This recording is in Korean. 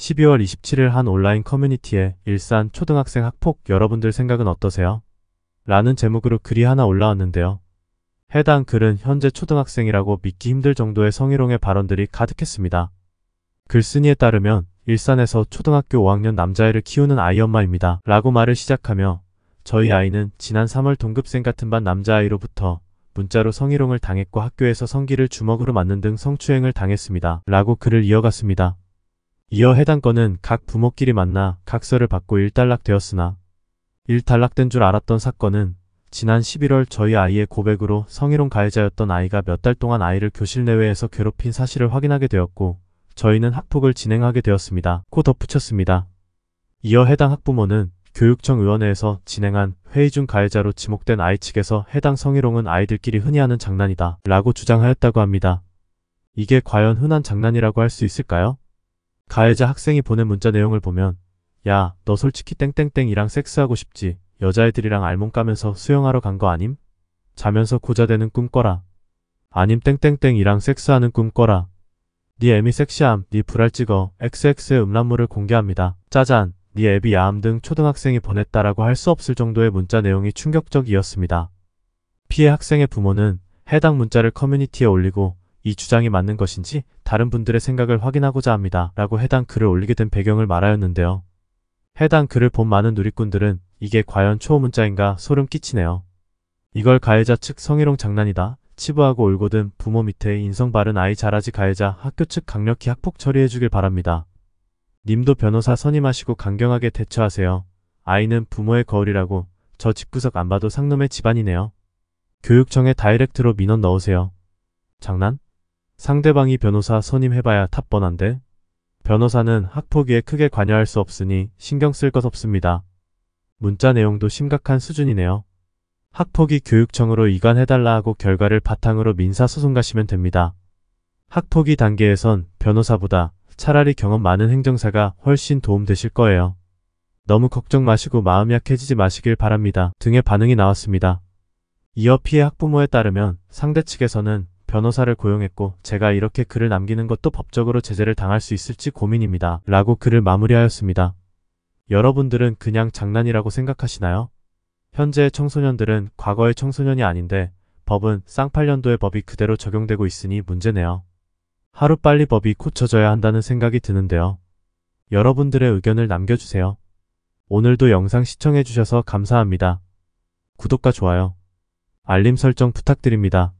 12월 27일 한 온라인 커뮤니티에 일산 초등학생 학폭 여러분들 생각은 어떠세요? 라는 제목으로 글이 하나 올라왔는데요. 해당 글은 현재 초등학생이라고 믿기 힘들 정도의 성희롱의 발언들이 가득했습니다. 글쓴이에 따르면 일산에서 초등학교 5학년 남자애를 키우는 아이 엄마입니다. 라고 말을 시작하며 저희 아이는 지난 3월 동급생 같은 반 남자아이로부터 문자로 성희롱을 당했고 학교에서 성기를 주먹으로 맞는 등 성추행을 당했습니다. 라고 글을 이어갔습니다. 이어 해당 건은 각 부모끼리 만나 각서를 받고 일단락되었으나 일단락된 줄 알았던 사건은 지난 11월 저희 아이의 고백으로 성희롱 가해자였던 아이가 몇 달 동안 아이를 교실 내외에서 괴롭힌 사실을 확인하게 되었고 저희는 학폭을 진행하게 되었습니다. 코 덧붙였습니다. 이어 해당 학부모는 교육청 위원회에서 진행한 회의 중 가해자로 지목된 아이 측에서 해당 성희롱은 아이들끼리 흔히 하는 장난이다 라고 주장하였다고 합니다. 이게 과연 흔한 장난이라고 할 수 있을까요? 가해자 학생이 보낸 문자 내용을 보면 야, 너 솔직히 땡땡땡이랑 섹스하고 싶지. 여자애들이랑 알몸 까면서 수영하러 간 거 아님? 자면서 고자되는 꿈 꿔라. 아님 땡땡땡이랑 섹스하는 꿈 꿔라. 네 애미 섹시함, 네 불알 찍어, XX의 음란물을 공개합니다. 짜잔, 네 애비 야함 등 초등학생이 보냈다라고 할 수 없을 정도의 문자 내용이 충격적이었습니다. 피해 학생의 부모는 해당 문자를 커뮤니티에 올리고 이 주장이 맞는 것인지 다른 분들의 생각을 확인하고자 합니다. 라고 해당 글을 올리게 된 배경을 말하였는데요. 해당 글을 본 많은 누리꾼들은 이게 과연 초호문자인가 소름 끼치네요. 이걸 가해자 측 성희롱 장난이다. 치부하고 울고든 부모 밑에 인성 바른 아이 자라지 가해자 학교 측 강력히 학폭 처리해주길 바랍니다. 님도 변호사 선임하시고 강경하게 대처하세요. 아이는 부모의 거울이라고 저 집구석 안 봐도 상놈의 집안이네요. 교육청에 다이렉트로 민원 넣으세요. 장난? 상대방이 변호사 선임해봐야 탑번한데 변호사는 학폭위에 크게 관여할 수 없으니 신경 쓸 것 없습니다. 문자 내용도 심각한 수준이네요. 학폭위 교육청으로 이관해달라 하고 결과를 바탕으로 민사소송 가시면 됩니다. 학폭위 단계에선 변호사보다 차라리 경험 많은 행정사가 훨씬 도움되실 거예요. 너무 걱정 마시고 마음 약해지지 마시길 바랍니다. 등의 반응이 나왔습니다. 이어 피해 학부모에 따르면 상대 측에서는 변호사를 고용했고 제가 이렇게 글을 남기는 것도 법적으로 제재를 당할 수 있을지 고민입니다. 라고 글을 마무리하였습니다. 여러분들은 그냥 장난이라고 생각하시나요? 현재 청소년들은 과거의 청소년이 아닌데 법은 쌍팔년도의 법이 그대로 적용되고 있으니 문제네요. 하루빨리 법이 고쳐져야 한다는 생각이 드는데요. 여러분들의 의견을 남겨주세요. 오늘도 영상 시청해주셔서 감사합니다. 구독과 좋아요, 알림 설정 부탁드립니다.